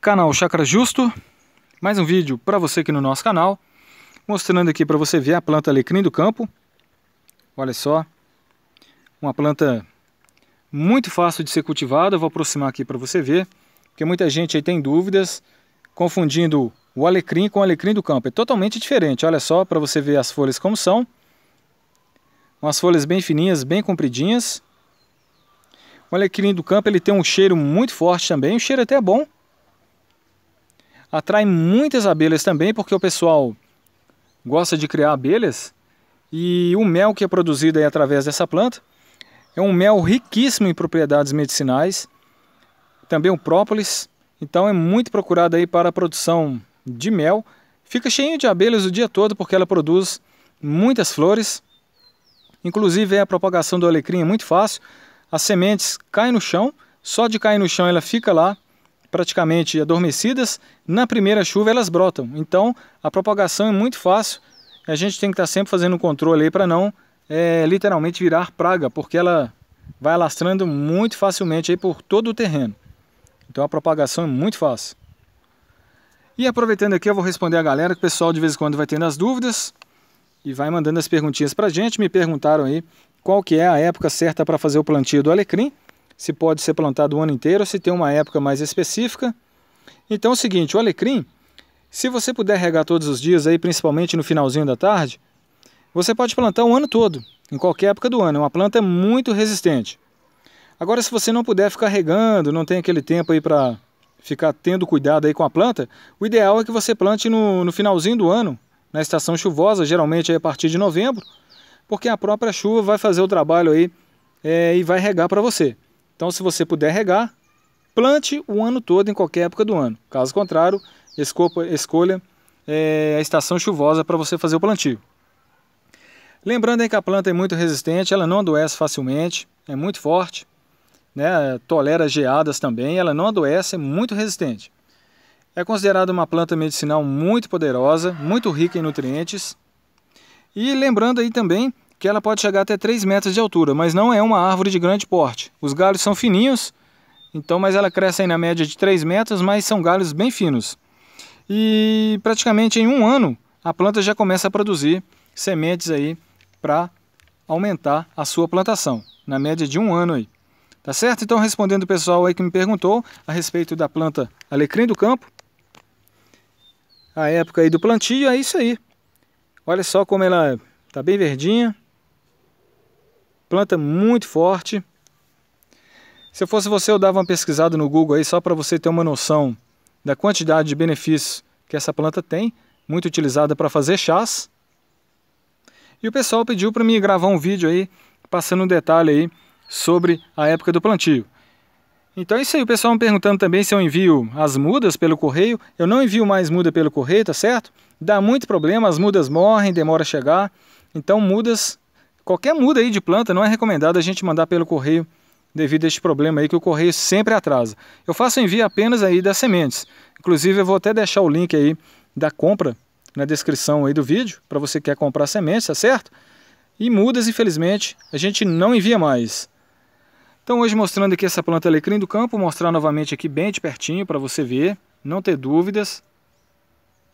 canal Chakra Justo, mais um vídeo para você aqui no nosso canal, mostrando aqui para você ver a planta alecrim do campo, olha só, uma planta muito fácil de ser cultivada, Eu vou aproximar aqui para você ver, porque muita gente aí tem dúvidas, confundindo o alecrim com o alecrim do campo, é totalmente diferente, olha só para você ver as folhas como são, umas folhas bem fininhas, bem compridinhas, o alecrim do campo ele tem um cheiro muito forte também, o cheiro até é bom, atrai muitas abelhas também, porque o pessoal gosta de criar abelhas e o mel que é produzido aí através dessa planta é um mel riquíssimo em propriedades medicinais, também o própolis, então é muito procurado aí para a produção de mel. Fica cheio de abelhas o dia todo porque ela produz muitas flores. Inclusive a propagação do alecrim é muito fácil. As sementes caem no chão, só de cair no chão ela fica lá praticamente adormecidas, na primeira chuva elas brotam. Então a propagação é muito fácil. A gente tem que estar tá sempre fazendo um controle aí para não é, literalmente virar praga, porque ela vai alastrando muito facilmente aí por todo o terreno. Então a propagação é muito fácil. E aproveitando aqui, eu vou responder a galera, que o pessoal de vez em quando vai tendo as dúvidas e vai mandando as perguntinhas para a gente. Me perguntaram aí qual que é a época certa para fazer o plantio do alecrim se pode ser plantado o ano inteiro, se tem uma época mais específica. Então é o seguinte, o alecrim, se você puder regar todos os dias, aí, principalmente no finalzinho da tarde, você pode plantar o ano todo, em qualquer época do ano. É uma planta muito resistente. Agora, se você não puder ficar regando, não tem aquele tempo aí para ficar tendo cuidado aí com a planta, o ideal é que você plante no, no finalzinho do ano, na estação chuvosa, geralmente a partir de novembro, porque a própria chuva vai fazer o trabalho aí é, e vai regar para você. Então, se você puder regar, plante o ano todo, em qualquer época do ano. Caso contrário, escolha é, a estação chuvosa para você fazer o plantio. Lembrando hein, que a planta é muito resistente, ela não adoece facilmente, é muito forte, né, tolera geadas também, ela não adoece, é muito resistente. É considerada uma planta medicinal muito poderosa, muito rica em nutrientes. E lembrando aí também que ela pode chegar até 3 metros de altura, mas não é uma árvore de grande porte. Os galhos são fininhos, então, mas ela cresce na média de 3 metros, mas são galhos bem finos. E praticamente em um ano a planta já começa a produzir sementes aí para aumentar a sua plantação, na média de um ano aí. Tá certo? Então, respondendo o pessoal aí que me perguntou a respeito da planta alecrim do campo, a época aí do plantio, é isso aí. Olha só como ela tá bem verdinha, Planta muito forte. Se eu fosse você, eu dava uma pesquisada no Google aí só para você ter uma noção da quantidade de benefícios que essa planta tem, muito utilizada para fazer chás. E o pessoal pediu para mim gravar um vídeo aí passando um detalhe aí sobre a época do plantio. Então é isso aí, o pessoal me perguntando também se eu envio as mudas pelo correio. Eu não envio mais muda pelo correio, tá certo? Dá muito problema, as mudas morrem, demora a chegar. Então mudas Qualquer muda aí de planta não é recomendado a gente mandar pelo correio devido a este problema aí que o correio sempre atrasa. Eu faço envio apenas aí das sementes. Inclusive eu vou até deixar o link aí da compra na descrição aí do vídeo para você que quer comprar sementes, tá certo? E mudas, infelizmente, a gente não envia mais. Então hoje mostrando aqui essa planta alecrim do campo, mostrar novamente aqui bem de pertinho para você ver, não ter dúvidas.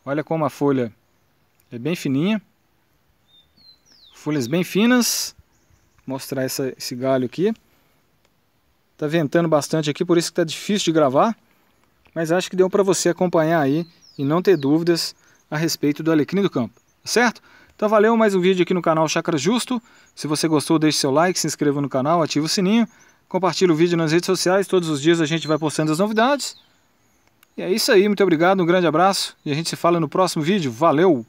Olha como a folha é bem fininha. Folhas bem finas. Vou mostrar essa, esse galho aqui. Tá ventando bastante aqui, por isso que tá difícil de gravar. Mas acho que deu para você acompanhar aí e não ter dúvidas a respeito do alecrim do campo, tá certo? Então valeu mais um vídeo aqui no canal Chakra Justo. Se você gostou, deixe seu like, se inscreva no canal, ative o sininho, compartilhe o vídeo nas redes sociais. Todos os dias a gente vai postando as novidades. E é isso aí, muito obrigado, um grande abraço e a gente se fala no próximo vídeo. Valeu!